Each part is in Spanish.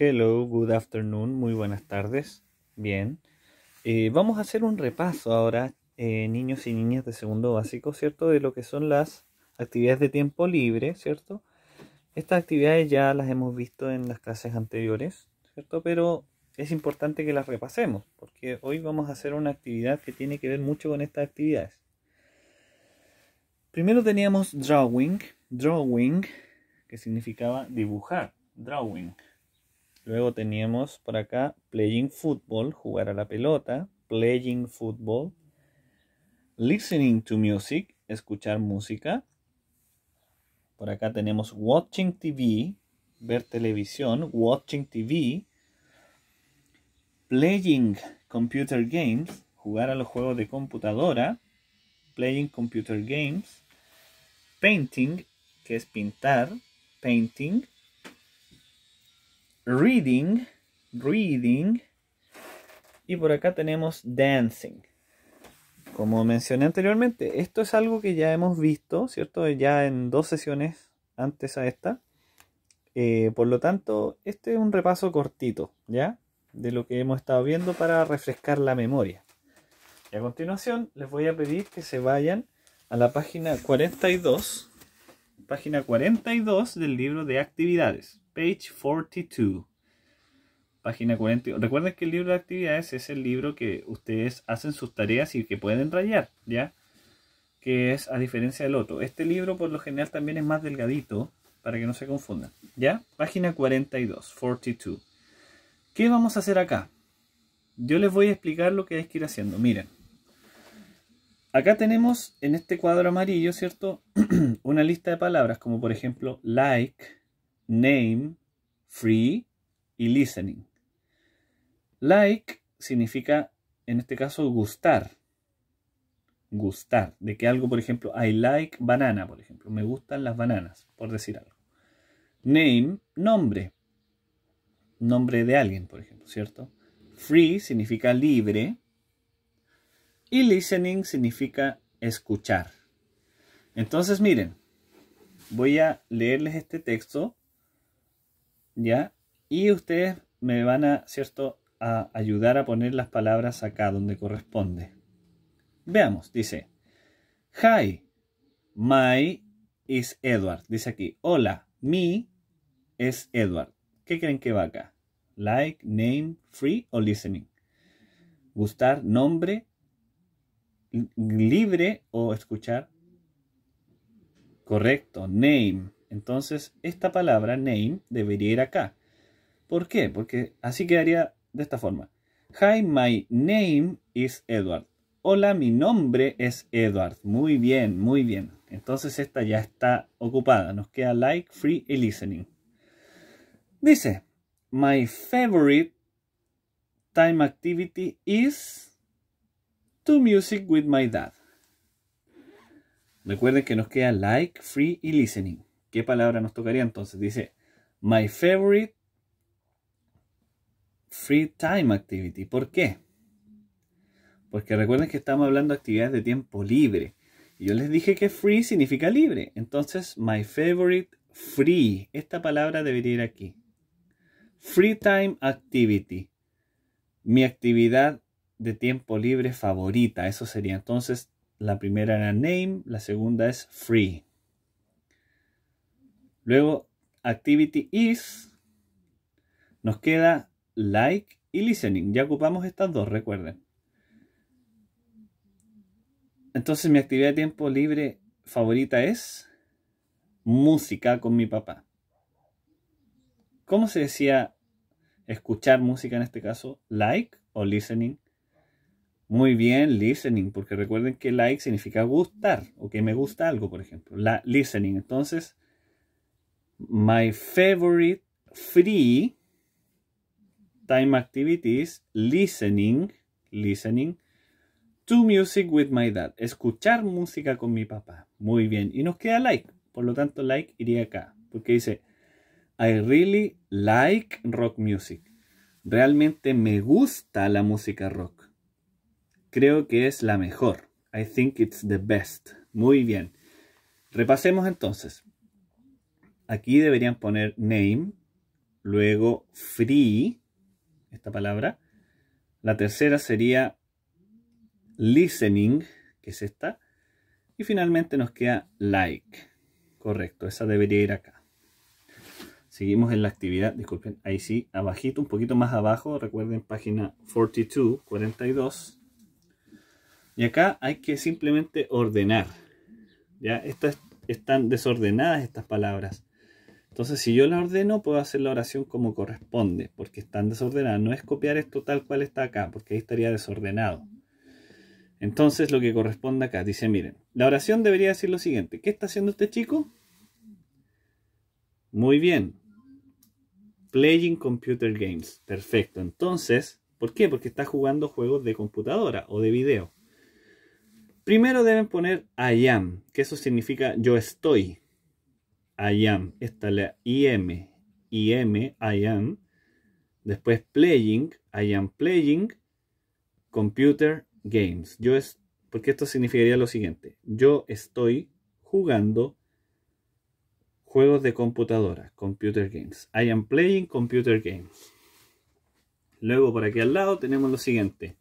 Hello, good afternoon, muy buenas tardes. Bien. Eh, vamos a hacer un repaso ahora, eh, niños y niñas de segundo básico, ¿cierto? De lo que son las actividades de tiempo libre, ¿cierto? Estas actividades ya las hemos visto en las clases anteriores, ¿cierto? Pero es importante que las repasemos, porque hoy vamos a hacer una actividad que tiene que ver mucho con estas actividades. Primero teníamos drawing, drawing, que significaba dibujar, drawing, Luego teníamos por acá playing football, jugar a la pelota, playing football, listening to music, escuchar música. Por acá tenemos watching TV, ver televisión, watching TV, playing computer games, jugar a los juegos de computadora, playing computer games, painting, que es pintar, painting, reading, reading, y por acá tenemos dancing. Como mencioné anteriormente, esto es algo que ya hemos visto, ¿cierto? Ya en dos sesiones antes a esta. Eh, por lo tanto, este es un repaso cortito, ¿ya? De lo que hemos estado viendo para refrescar la memoria. Y a continuación les voy a pedir que se vayan a la página 42, página 42 del libro de actividades. Page 42. Página 42. Recuerden que el libro de actividades es el libro que ustedes hacen sus tareas y que pueden rayar, ¿ya? Que es a diferencia del otro. Este libro por lo general también es más delgadito, para que no se confundan, ¿ya? Página 42, 42. ¿Qué vamos a hacer acá? Yo les voy a explicar lo que hay que ir haciendo. Miren. Acá tenemos en este cuadro amarillo, ¿cierto? Una lista de palabras como por ejemplo like, name, free y listening. Like significa, en este caso, gustar. Gustar. De que algo, por ejemplo, I like banana, por ejemplo. Me gustan las bananas, por decir algo. Name, nombre. Nombre de alguien, por ejemplo, ¿cierto? Free significa libre. Y listening significa escuchar. Entonces, miren, voy a leerles este texto ¿ya? Y ustedes me van a, ¿cierto?, a ayudar a poner las palabras acá donde corresponde. Veamos, dice, Hi, my is Edward. Dice aquí, hola, mi es Edward. ¿Qué creen que va acá? Like, name, free o listening. Gustar, nombre, libre o escuchar. Correcto, name. Entonces, esta palabra name debería ir acá. ¿Por qué? Porque así quedaría de esta forma. Hi, my name is Edward. Hola, mi nombre es Edward. Muy bien, muy bien. Entonces esta ya está ocupada. Nos queda like, free y listening. Dice, my favorite time activity is to music with my dad. Recuerden que nos queda like, free y listening. ¿Qué palabra nos tocaría entonces? Dice, my favorite free time activity. ¿Por qué? Porque recuerden que estamos hablando de actividades de tiempo libre. Y yo les dije que free significa libre. Entonces, my favorite free. Esta palabra debería ir aquí. Free time activity. Mi actividad de tiempo libre favorita. Eso sería entonces la primera era name, la segunda es free. Luego, activity is. Nos queda like y listening. Ya ocupamos estas dos, recuerden. Entonces mi actividad de tiempo libre favorita es música con mi papá. ¿Cómo se decía escuchar música en este caso? Like o listening. Muy bien, listening, porque recuerden que like significa gustar o que me gusta algo, por ejemplo. La listening, entonces My favorite free time activities, listening, listening to music with my dad. Escuchar música con mi papá. Muy bien. Y nos queda like. Por lo tanto, like iría acá. Porque dice, I really like rock music. Realmente me gusta la música rock. Creo que es la mejor. I think it's the best. Muy bien. Repasemos entonces. Aquí deberían poner name, luego free, esta palabra. La tercera sería listening, que es esta. Y finalmente nos queda like. Correcto, esa debería ir acá. Seguimos en la actividad, disculpen, ahí sí, abajito, un poquito más abajo, recuerden página 42, 42. Y acá hay que simplemente ordenar. Ya estas están desordenadas estas palabras. Entonces, si yo la ordeno, puedo hacer la oración como corresponde, porque están desordenadas. No es copiar esto tal cual está acá, porque ahí estaría desordenado. Entonces, lo que corresponde acá, dice, miren, la oración debería decir lo siguiente. ¿Qué está haciendo este chico? Muy bien. Playing computer games. Perfecto. Entonces, ¿por qué? Porque está jugando juegos de computadora o de video. Primero deben poner I am, que eso significa yo estoy. I am. Esta la IM. IM, I am. Después playing, I am playing computer games. Yo es, porque esto significaría lo siguiente. Yo estoy jugando juegos de computadora, computer games. I am playing computer games. Luego por aquí al lado tenemos lo siguiente.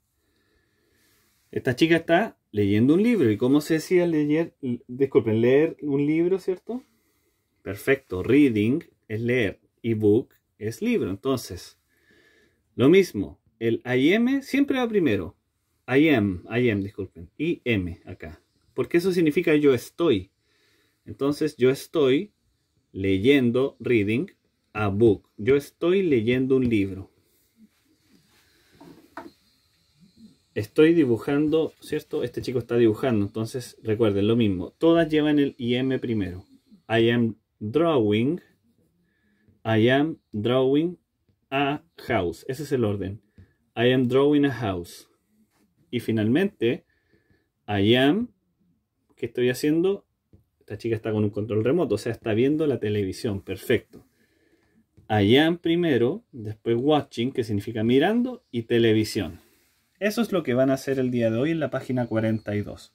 Esta chica está leyendo un libro. ¿Y cómo se decía leer? Disculpen, leer un libro, ¿cierto? Perfecto. Reading es leer y book es libro. Entonces, lo mismo. El IM siempre va primero. I am, I am, disculpen. IM acá. Porque eso significa yo estoy. Entonces, yo estoy leyendo, reading, a book. Yo estoy leyendo un libro. Estoy dibujando, ¿cierto? Este chico está dibujando. Entonces, recuerden, lo mismo. Todas llevan el IM primero. I am drawing, I am drawing a house. Ese es el orden. I am drawing a house. Y finalmente, I am, ¿qué estoy haciendo? Esta chica está con un control remoto, o sea, está viendo la televisión. Perfecto. I am primero, después watching, que significa mirando, y televisión. Eso es lo que van a hacer el día de hoy en la página 42.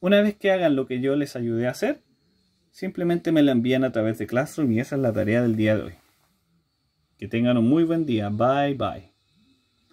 Una vez que hagan lo que yo les ayudé a hacer, Simplemente me la envían a través de Classroom y esa es la tarea del día de hoy. Que tengan un muy buen día. Bye bye.